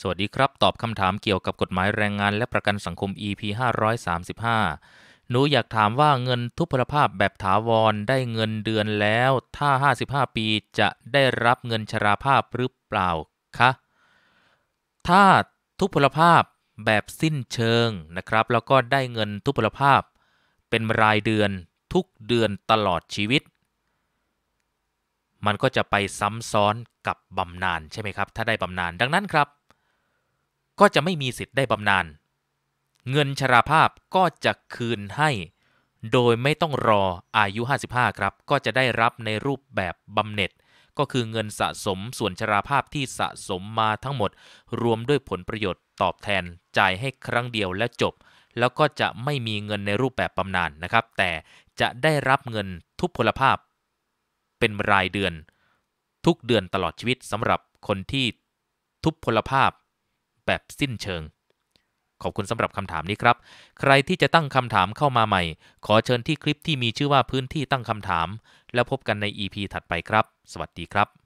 สวัสดีครับ ตอบคำถามเกี่ยวกับกฎหมายแรงงานและประกันสังคม EP 535หนูอยากถามว่าเงินทุพพลภาพแบบถาวรได้เงินเดือนแล้วถ้า 55 ปีจะได้รับเงินชราภาพหรือเปล่าคะถ้าทุพพลภาพแบบสิ้นเชิงนะครับ แล้วก็ได้เงินทุพพลภาพ เป็นรายเดือนทุกเดือนตลอดชีวิต มันก็จะไปซ้ำซ้อนกับบำนาญใช่ไหมครับถ้าได้บำนาญดังนั้นครับก็จะไม่มีสิทธิ์ได้บำนาญ เงินชราภาพก็จะคืนให้ โดยไม่ต้องรออายุ 55 ครับ ก็จะได้รับในรูปแบบบำเหน็จ ก็คือเงินสะสมส่วนชราภาพที่สะสมมาทั้งหมด รวมด้วยผลประโยชน์ ตอบแทนจ่ายให้ครั้งเดียวและจบ แล้วก็จะไม่มีเงินในรูปแบบบำนาญนนะครับ แต่จะได้รับเงินทุพพลภาพ เป็นรายเดือน ทุกเดือนตลอดชีวิตสำหรับคนที่ทุพพลภาพแบบสิ้นเชิง ขอบคุณสำหรับคำถามนี้ครับ ใครที่จะตั้งคำถามเข้ามาใหม่ ขอเชิญที่คลิปที่มีชื่อว่าพื้นที่ตั้งคำถาม แล้วพบกันใน EP ถัดไปครับ สวัสดีครับ